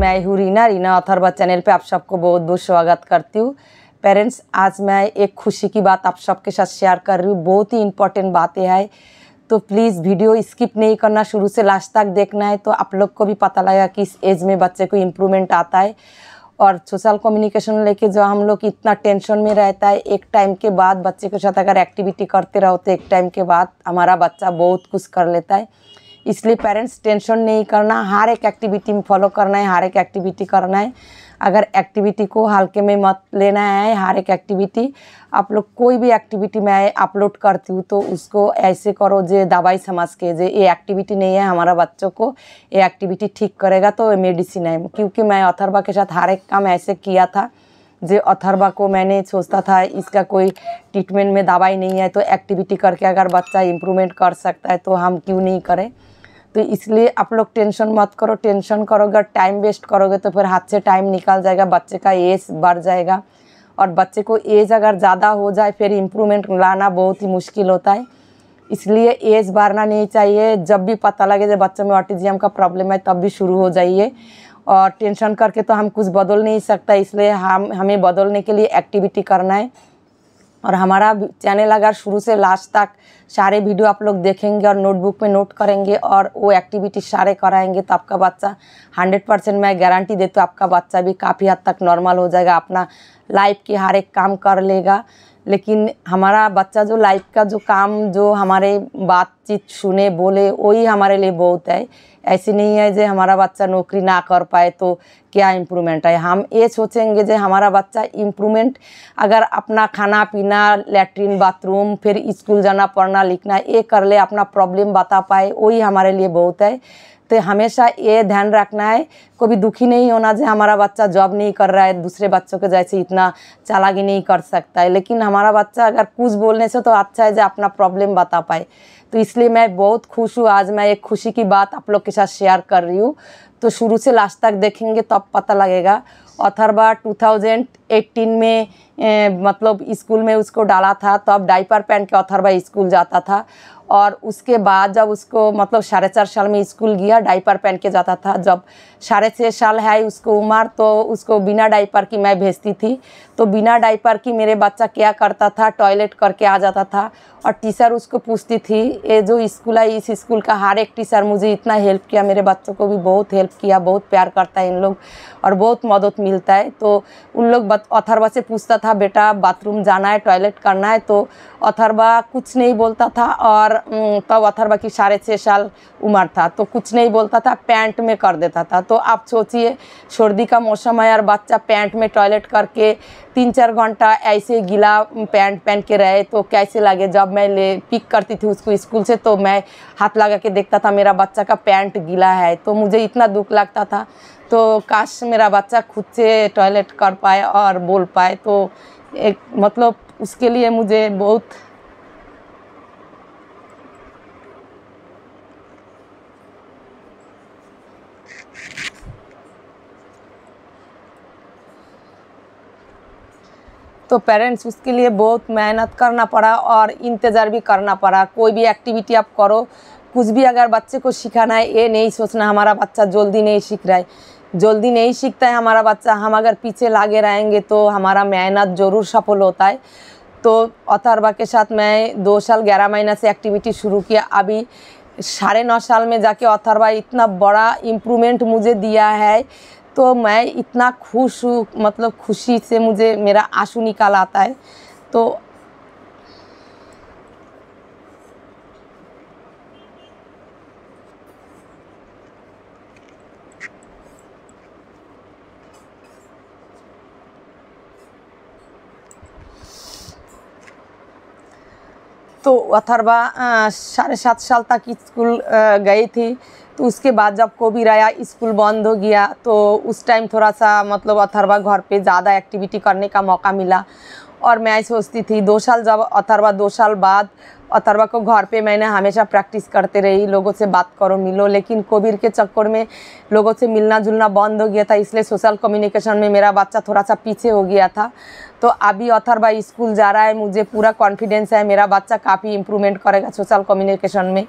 मैं आई हूँ रीना रीना अथरबा चैनल पे आप सबको बहुत बहुत स्वागत करती हूँ पेरेंट्स आज मैं एक खुशी की बात आप सबके साथ शेयर कर रही हूँ बहुत ही इंपॉर्टेंट बातें है तो प्लीज़ वीडियो स्किप नहीं करना शुरू से लास्ट तक देखना है तो आप लोग को भी पता लगा कि इस एज में बच्चे को इम्प्रूवमेंट आता है और सोशल कम्युनिकेशन लेके जो हम लोग इतना टेंशन में रहता है एक टाइम के बाद बच्चे के साथ अगर एक्टिविटी करते रहो तो एक टाइम के बाद हमारा बच्चा बहुत कुछ कर लेता है इसलिए पेरेंट्स टेंशन नहीं करना हर एक एक्टिविटी में फॉलो करना है हर एक एक्टिविटी करना है अगर एक्टिविटी को हल्के में मत लेना है हर एक एक्टिविटी आप लोग कोई भी एक्टिविटी मैं अपलोड करती हूँ तो उसको ऐसे करो जे दवाई समझ के जे ये एक्टिविटी नहीं है हमारा बच्चों को ये एक्टिविटी ठीक करेगा तो मेडिसिन है क्योंकि मैं अथरबा के साथ हर एक काम ऐसे किया था जो अथरबा को मैंने सोचता था इसका कोई ट्रीटमेंट में दवाई नहीं है तो एक्टिविटी करके अगर बच्चा इम्प्रूवमेंट कर सकता है तो हम क्यों नहीं करें तो इसलिए आप लोग टेंशन मत करो टेंशन करोगे टाइम वेस्ट करोगे तो फिर हाथ से टाइम निकाल जाएगा बच्चे का एज बढ़ जाएगा और बच्चे को एज अगर ज़्यादा हो जाए फिर इम्प्रूवमेंट लाना बहुत ही मुश्किल होता है इसलिए एज बढ़ना नहीं चाहिए जब भी पता लगे जब बच्चों में ऑटिजियम का प्रॉब्लम है तब भी शुरू हो जाइए और टेंशन करके तो हम कुछ बदल नहीं सकता इसलिए हम हमें बदलने के लिए एक्टिविटी करना है और हमारा चैनल अगर शुरू से लास्ट तक सारे वीडियो आप लोग देखेंगे और नोटबुक में नोट करेंगे और वो एक्टिविटी सारे कराएंगे तो आपका बच्चा 100 परसेंट मैं गारंटी देती हूँ आपका बच्चा भी काफ़ी हद तक नॉर्मल हो जाएगा अपना लाइफ की हर एक काम कर लेगा लेकिन हमारा बच्चा जो लाइफ का जो काम जो हमारे बातचीत सुने बोले वही हमारे लिए बहुत है ऐसी नहीं है जो हमारा बच्चा नौकरी ना कर पाए तो क्या इम्प्रूवमेंट है हम ये सोचेंगे जो हमारा बच्चा इम्प्रूवमेंट अगर अपना खाना पीना लेटरिन बाथरूम फिर स्कूल जाना पढ़ना लिखना ये कर ले अपना प्रॉब्लम बता पाए वही हमारे लिए बहुत है तो हमेशा ये ध्यान रखना है कभी दुखी नहीं होना जो हमारा बच्चा जॉब नहीं कर रहा है दूसरे बच्चों के जैसे इतना चालाकी नहीं कर सकता है लेकिन हमारा बच्चा अगर कुछ बोलने से तो अच्छा है जो अपना प्रॉब्लम बता पाए तो इसलिए मैं बहुत खुश हूँ आज मैं एक खुशी की बात आप लोग के साथ शेयर कर रही हूँ तो शुरू से लास्ट तक देखेंगे तब तो पता लगेगा अथरबा 2018 में मतलब स्कूल में उसको डाला था तब डाइपर पहन के अथरवा स्कूल जाता था और उसके बाद जब उसको मतलब साढ़े चार साल में स्कूल गया डाइपर पहन के जाता था जब साढ़े छः साल है उसको उम्र तो उसको बिना डाइपर की मैं भेजती थी तो बिना डाइपर की मेरे बच्चा क्या करता था टॉयलेट करके आ जाता था और टीचर उसको पूछती थी ये जो स्कूल है इस स्कूल का हर एक टीचर मुझे इतना हेल्प किया मेरे बच्चों को भी बहुत हेल्प किया बहुत प्यार करता है इन लोग और बहुत मदद मिलता है तो उन लोग अथर्वा से पूछता था था बेटा बाथरूम जाना है टॉयलेट करना है तो अथरबा कुछ नहीं बोलता था और तब तो अथरबा की साढ़े छः साल उम्र था तो कुछ नहीं बोलता था पैंट में कर देता था तो आप सोचिए सर्दी का मौसम है और बच्चा पैंट में टॉयलेट करके तीन चार घंटा ऐसे गीला पैंट पहन के रहे तो कैसे लगे जब मैं ले पिक करती थी उसको स्कूल से तो मैं हाथ लगा के देखता था मेरा बच्चा का पैंट गीला है तो मुझे इतना दुख लगता था तो काश मेरा बच्चा खुद से टॉयलेट कर पाए और बोल पाए तो एक मतलब उसके लिए मुझे बहुत तो पेरेंट्स उसके लिए बहुत मेहनत करना पड़ा और इंतज़ार भी करना पड़ा कोई भी एक्टिविटी आप करो कुछ भी अगर बच्चे को सिखाना है ये नहीं सोचना हमारा बच्चा जल्दी नहीं सीख रहा है जल्दी नहीं सीखता है हमारा बच्चा हम अगर पीछे लागे रहेंगे तो हमारा मेहनत ज़रूर सफल होता है तो अथरबा के साथ मैं दो साल ग्यारह महीना से एक्टिविटी शुरू किया अभी साढ़े नौ साल में जाके अथरबा इतना बड़ा इम्प्रूवमेंट मुझे दिया है तो मैं इतना खुश हूँ मतलब खुशी से मुझे मेरा आंसू निकाल आता है तो तो अथरवा साढ़े सात साल तक स्कूल गई थी तो उसके बाद जब कोविड आया स्कूल बंद हो गया तो उस टाइम थोड़ा सा मतलब अथर्वा घर पे ज़्यादा एक्टिविटी करने का मौका मिला और मैं सोचती थी दो साल जब अथर्वा दो साल बाद अथर्वा को घर पे मैंने हमेशा प्रैक्टिस करते रही लोगों से बात करो मिलो लेकिन कोविड के चक्कर में लोगों से मिलना जुलना बंद हो गया था इसलिए सोशल कम्युनिकेशन में मेरा बच्चा थोड़ा सा पीछे हो गया था तो अभी अथर्वा स्कूल जा रहा है मुझे पूरा कॉन्फिडेंस है मेरा बच्चा काफ़ी इम्प्रूवमेंट करेगा सोशल कम्युनिकेशन में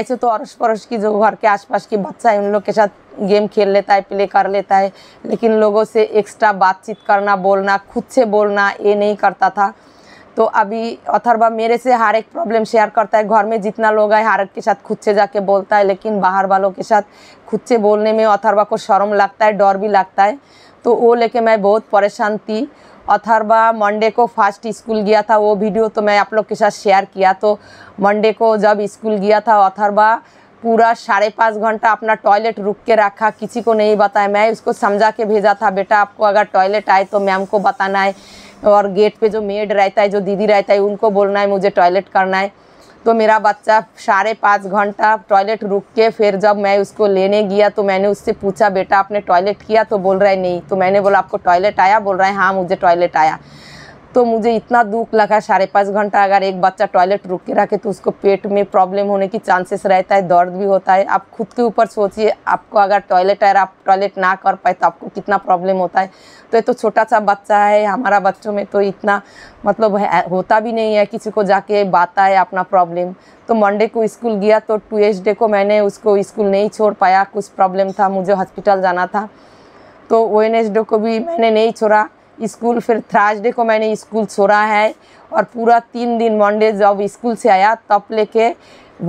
ऐसे तो अड़ोस पड़ोस की जो घर के आसपास के बच्चा है उन लोग के साथ गेम खेल लेता है प्ले कर लेता है लेकिन लोगों से एक्स्ट्रा बातचीत करना बोलना खुद से बोलना ये नहीं करता था तो अभी अथर्वा मेरे से हर एक प्रॉब्लम शेयर करता है घर में जितना लोग है हर एक के साथ खुद से जाके बोलता है लेकिन बाहर वालों के साथ खुद से बोलने में अथर्वा को शर्म लगता है डर भी लगता है तो वो लेके मैं बहुत परेशान थी अथर्वा मंडे को फर्स्ट स्कूल गया था वो वीडियो तो मैं आप लोग के साथ शेयर किया तो मंडे को जब स्कूल गया था अथर्वा पूरा साढ़े पाँच घंटा अपना टॉयलेट रुक के रखा किसी को नहीं बताया मैं उसको समझा के भेजा था बेटा आपको अगर टॉयलेट आए तो मैम को बताना है और गेट पे जो मेड रहता है जो दीदी रहता है उनको बोलना है मुझे टॉयलेट करना है तो मेरा बच्चा साढ़े पाँच घंटा टॉयलेट रुक के फिर जब मैं उसको लेने गया तो मैंने उससे पूछा बेटा आपने टॉयलेट किया तो बोल रहा है नहीं तो मैंने बोला आपको टॉयलेट आया बोल रहा है हाँ मुझे टॉयलेट आया तो मुझे इतना दुख लगा साढ़े पाँच घंटा अगर एक बच्चा टॉयलेट रुक के रखे तो उसको पेट में प्रॉब्लम होने की चांसेस रहता है दर्द भी होता है आप खुद के ऊपर सोचिए आपको अगर टॉयलेट अगर आप टॉयलेट ना कर पाए तो आपको कितना प्रॉब्लम होता है तो ये तो छोटा सा बच्चा है हमारा बच्चों में तो इतना मतलब होता भी नहीं है किसी को जाके बाता है अपना प्रॉब्लम तो मंडे को स्कूल गया तो ट्यूजडे को मैंने उसको स्कूल नहीं छोड़ पाया कुछ प्रॉब्लम था मुझे हॉस्पिटल जाना था तो वेनेसडे को भी मैंने नहीं छोड़ा स्कूल फिर थर्सडे को मैंने स्कूल छोड़ा है और पूरा तीन दिन मंडे जब स्कूल से आया तब लेके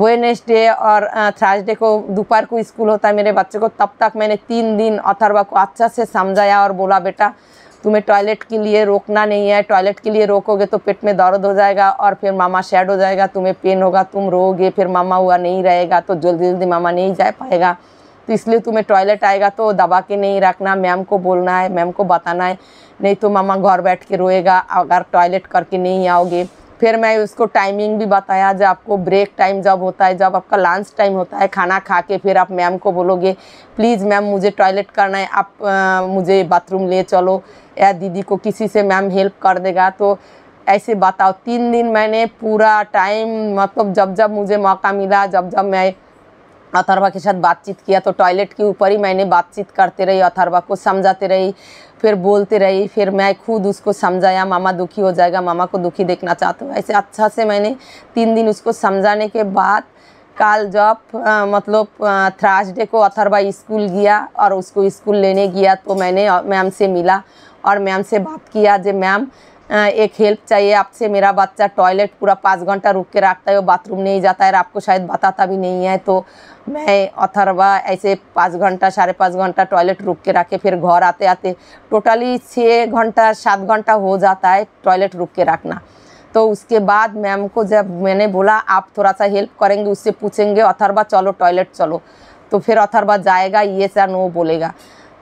वेनेसडे और थर्सडे को दोपहर को स्कूल होता है मेरे बच्चे को तब तक मैंने तीन दिन अथर्वा को अच्छा से समझाया और बोला बेटा तुम्हें टॉयलेट के लिए रोकना नहीं है टॉयलेट के लिए रोकोगे तो पेट में दर्द हो जाएगा और फिर मामा शेड हो जाएगा तुम्हें पेन होगा तुम रोगे फिर मामा हुआ नहीं रहेगा तो जल्दी जल्दी मामा नहीं जा पाएगा तो इसलिए तुम्हें टॉयलेट आएगा तो दबा के नहीं रखना मैम को बोलना है मैम को बताना है नहीं तो मामा घर बैठ के रोएगा अगर टॉयलेट करके नहीं आओगे फिर मैं उसको टाइमिंग भी बताया जब आपको ब्रेक टाइम जब होता है जब आपका लंच टाइम होता है खाना खा के फिर आप मैम को बोलोगे प्लीज़ मैम मुझे टॉयलेट करना है आप आ, मुझे बाथरूम ले चलो या दीदी को किसी से मैम हेल्प कर देगा तो ऐसे बताओ तीन दिन मैंने पूरा टाइम मतलब जब जब मुझे मौका मिला जब जब मैं अथरवा के साथ बातचीत किया तो टॉयलेट के ऊपर ही मैंने बातचीत करते रही अथरवा को समझाते रही फिर बोलते रही फिर मैं खुद उसको समझाया मामा दुखी हो जाएगा मामा को दुखी देखना चाहता हूँ ऐसे अच्छा से मैंने तीन दिन उसको समझाने के बाद कल जब मतलब थर्सडे को अथरबा स्कूल गया और उसको स्कूल लेने गया तो मैंने मैम से मिला और मैम से बात किया जो मैम एक हेल्प चाहिए आपसे मेरा बच्चा टॉयलेट पूरा पाँच घंटा रुक के रखता है वो बाथरूम नहीं जाता है आपको शायद बताता भी नहीं है तो मैं अथरवा ऐसे पाँच घंटा साढ़े पाँच घंटा टॉयलेट रुक के रखे फिर घर आते आते टोटली छः घंटा सात घंटा हो जाता है टॉयलेट रुक के रखना तो उसके बाद मैम को जब मैंने बोला आप थोड़ा सा हेल्प करेंगे उससे पूछेंगे अथरवा चलो टॉयलेट चलो तो फिर अथरवा जाएगा ये सर नो बोलेगा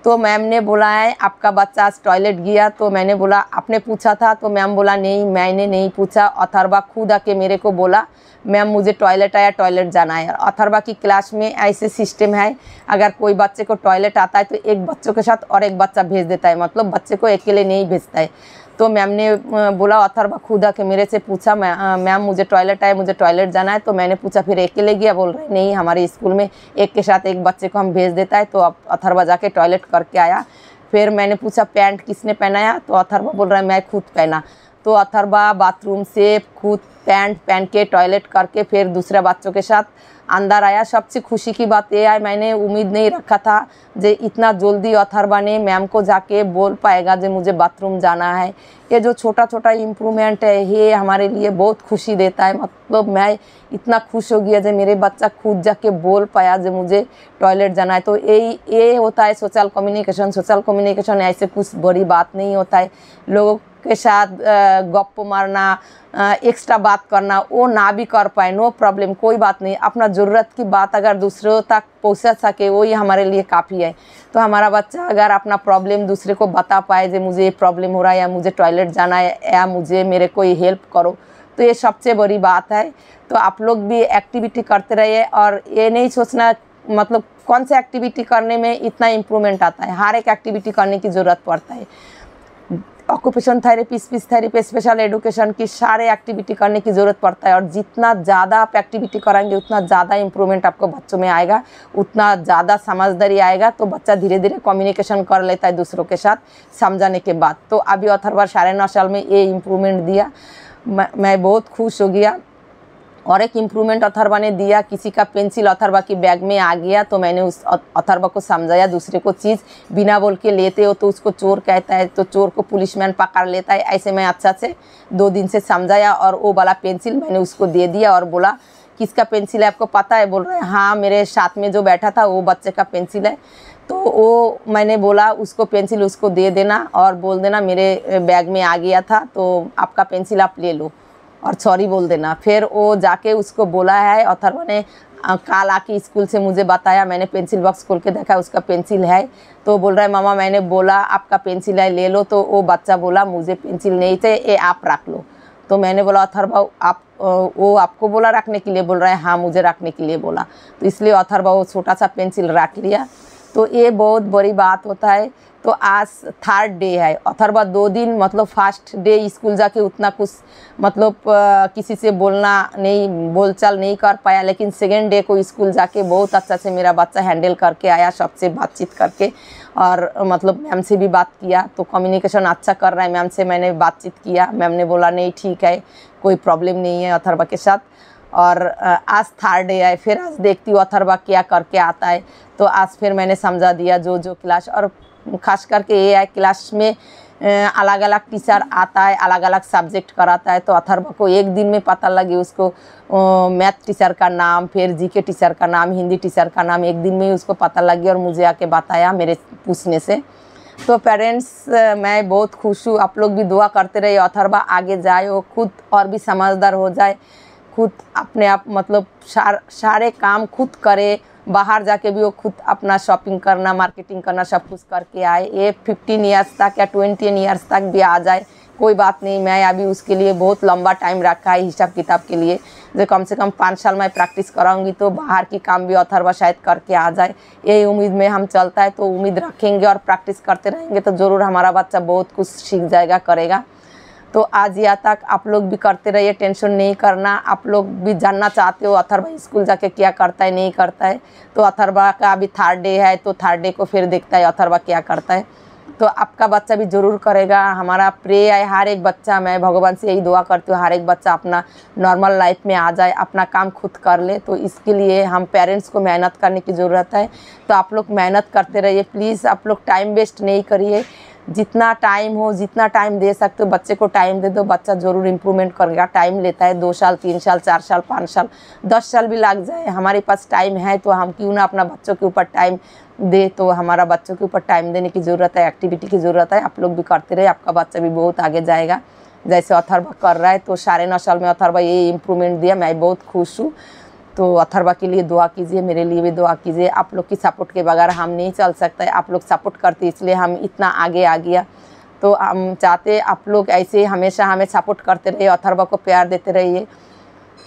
तो मैम ने बोला है आपका बच्चा आज टॉयलेट गया तो मैंने बोला आपने पूछा था तो मैम बोला नहीं मैंने नहीं पूछा अथरबा खुद आके मेरे को बोला मैम मुझे टॉयलेट आया टॉयलेट जाना है अथरबा की क्लास में ऐसे सिस्टम है अगर कोई बच्चे को टॉयलेट आता है तो एक बच्चों के साथ और एक बच्चा भेज देता है मतलब बच्चे को अकेले नहीं भेजता है तो मैम ने बोला अथर्व खुदा के मेरे से पूछा मैम मुझे टॉयलेट आए मुझे टॉयलेट जाना है तो मैंने पूछा फिर एक के ले गया बोल रहे नहीं हमारे स्कूल में एक के साथ एक बच्चे को हम भेज देता है तो अब अथरवा जाके टॉयलेट करके आया फिर मैंने पूछा पैंट किसने पहनाया तो अथरवा बोल रहा है मैं खुद पहना तो अथरवा बाथरूम से खुद पैंट पहन के टॉयलेट करके फिर दूसरे बच्चों के साथ अंदर आया सबसे खुशी की बात यह है मैंने उम्मीद नहीं रखा था जे इतना जल्दी अथर्वा ने मैम को जाके बोल पाएगा जो मुझे बाथरूम जाना है ये जो छोटा छोटा इम्प्रूवमेंट है ये हमारे लिए बहुत खुशी देता है मतलब मैं इतना खुश हो गया जो मेरे बच्चा खुद जाके बोल पाया जो मुझे टॉयलेट जाना है तो यही ये होता है सोशल कम्युनिकेशन सोशल कम्युनिकेशन ऐसे कुछ बड़ी बात नहीं होता है लोगों के साथ गप्प मारना एक्स्ट्रा बात करना वो ना भी कर पाए नो प्रॉब्लम कोई बात नहीं अपना ज़रूरत की बात अगर दूसरों तक पहुँच सके वही हमारे लिए काफ़ी है तो हमारा बच्चा अगर अपना प्रॉब्लम दूसरे को बता पाए जो मुझे ये प्रॉब्लम हो रहा है या मुझे टॉयलेट जाना है या मुझे मेरे कोई हेल्प करो तो ये सबसे बड़ी बात है तो आप लोग भी एक्टिविटी करते रहिए और ये नहीं सोचना मतलब कौन सा एक्टिविटी करने में इतना इम्प्रूवमेंट आता है हर एक एक्टिविटी करने की ज़रूरत पड़ता है occupation therapy speech therapy special education की सारे एक्टिविटी करने की ज़रूरत पड़ता है और जितना ज़्यादा आप एक्टिविटी कराएंगे उतना ज़्यादा इंप्रूवमेंट आपको बच्चों में आएगा उतना ज़्यादा समझदारी आएगा तो बच्चा धीरे धीरे कम्युनिकेशन कर लेता है दूसरों के साथ समझाने के बाद तो अभी अथर बार साढ़े नौ साल में ये इम्प्रूवमेंट दिया मैं, मैं बहुत खुश हो गया और एक इम्प्रूवमेंट अथर्वा ने दिया किसी का पेंसिल अथर्वा की बैग में आ गया तो मैंने उस अथर्वा को समझाया दूसरे को चीज़ बिना बोल के लेते हो तो उसको चोर कहता है तो चोर को पुलिसमैन पकड़ लेता है ऐसे मैं अच्छा से दो दिन से समझाया और वो वाला पेंसिल मैंने उसको दे दिया और बोला किसका पेंसिल है आपको पता है बोल रहे हैं हाँ मेरे साथ में जो बैठा था वो बच्चे का पेंसिल है तो वो मैंने बोला उसको पेंसिल उसको दे देना और बोल देना मेरे बैग में आ गया था तो आपका पेंसिल आप ले लो और सॉरी बोल देना फिर वो जाके उसको बोला है अथर्व ने काल आके स्कूल से मुझे बताया मैंने पेंसिल बॉक्स खोल के देखा उसका पेंसिल है तो बोल रहा है मामा मैंने बोला आपका पेंसिल है ले लो तो वो बच्चा बोला मुझे पेंसिल नहीं चाहिए ये आप रख लो तो मैंने बोला अथर्व आप वो आपको बोला रखने के लिए बोल रहा है हाँ मुझे रखने के लिए बोला तो इसलिए अथर्व वो छोटा सा पेंसिल रख लिया तो ये बहुत बड़ी बात होता है तो आज थर्ड डे है अथर्वा दो दिन मतलब फर्स्ट डे स्कूल जाके उतना कुछ मतलब किसी से बोलना नहीं बोलचाल नहीं कर पाया लेकिन सेकेंड डे को स्कूल जाके बहुत अच्छा से मेरा बच्चा हैंडल करके आया सबसे बातचीत करके और मतलब मैम से भी बात किया तो कम्युनिकेशन अच्छा कर रहा है मैम से मैंने बातचीत किया मैम ने बोला नहीं ठीक है कोई प्रॉब्लम नहीं है अथर्वा के साथ और आज थर्ड डे है फिर आज देखती हूँ अथर्वा क्या करके आता है तो आज फिर मैंने समझा दिया जो जो क्लास और खास करके ए आई क्लास में अलग अलग टीचर आता है अलग अलग सब्जेक्ट कराता है तो अथर्व को एक दिन में पता लगे उसको मैथ टीचर का नाम फिर जीके टीचर का नाम हिंदी टीचर का नाम एक दिन में उसको पता लगे और मुझे आके बताया मेरे पूछने से तो पेरेंट्स मैं बहुत खुश हूँ आप लोग भी दुआ करते रहे अथर्वा आगे जाए और खुद और भी समझदार हो जाए खुद अपने आप मतलब सारे काम खुद करे बाहर जाके भी वो खुद अपना शॉपिंग करना मार्केटिंग करना सब कुछ करके आए ये फिफ्टीन ईयर्स तक या ट्वेंटी ईयर्स तक भी आ जाए कोई बात नहीं मैं अभी उसके लिए बहुत लंबा टाइम रखा है हिसाब किताब के लिए जो कम से कम पाँच साल मैं प्रैक्टिस कराऊंगी तो बाहर की काम भी अथर्व शायद करके आ जाए यही उम्मीद में हम चलता है तो उम्मीद रखेंगे और प्रैक्टिस करते रहेंगे तो ज़रूर हमारा बच्चा बहुत कुछ सीख जाएगा करेगा तो आज या तक आप लोग भी करते रहिए टेंशन नहीं करना आप लोग भी जानना चाहते हो अथरबा स्कूल जाके क्या करता है नहीं करता है तो अथरबा का अभी थर्ड डे है तो थर्ड डे को फिर देखता है अथरबा क्या करता है तो आपका बच्चा भी ज़रूर करेगा हमारा प्रे है हर एक बच्चा मैं भगवान से यही दुआ करती हूँ हर एक बच्चा अपना नॉर्मल लाइफ में आ जाए अपना काम खुद कर ले तो इसके लिए हम पेरेंट्स को मेहनत करने की ज़रूरत है तो आप लोग मेहनत करते रहिए प्लीज़ आप लोग टाइम वेस्ट नहीं करिए जितना टाइम हो जितना टाइम दे सकते हो बच्चे को टाइम दे दो बच्चा ज़रूर इम्प्रूवमेंट करेगा टाइम लेता है दो साल तीन साल चार साल पाँच साल दस साल भी लग जाए हमारे पास टाइम है तो हम क्यों ना अपना बच्चों के ऊपर टाइम दे तो हमारा बच्चों के ऊपर टाइम देने की ज़रूरत है एक्टिविटी की ज़रूरत है आप लोग भी करते रहे आपका बच्चा भी बहुत आगे जाएगा जैसे अथर्वा कर रहा है तो साढ़े नौ साल में अथर्वा ये इम्प्रूवमेंट दिया मैं बहुत खुश हूँ तो अथरवा के लिए दुआ कीजिए मेरे लिए भी दुआ कीजिए आप लोग की सपोर्ट के बगैर हम नहीं चल सकते आप लोग सपोर्ट करते इसलिए हम इतना आगे आ गया तो हम चाहते आप लोग ऐसे ही हमेशा हमें सपोर्ट करते रहिए अथरवा को प्यार देते रहिए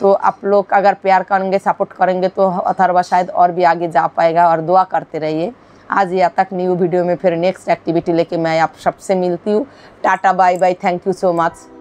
तो आप लोग अगर प्यार करेंगे सपोर्ट करेंगे तो अथरवा शायद और भी आगे जा पाएगा और दुआ करते रहिए आज या तक न्यू वीडियो में फिर नेक्स्ट एक्टिविटी लेके मैं आप सबसे मिलती हूँ tata bye bye thank you so much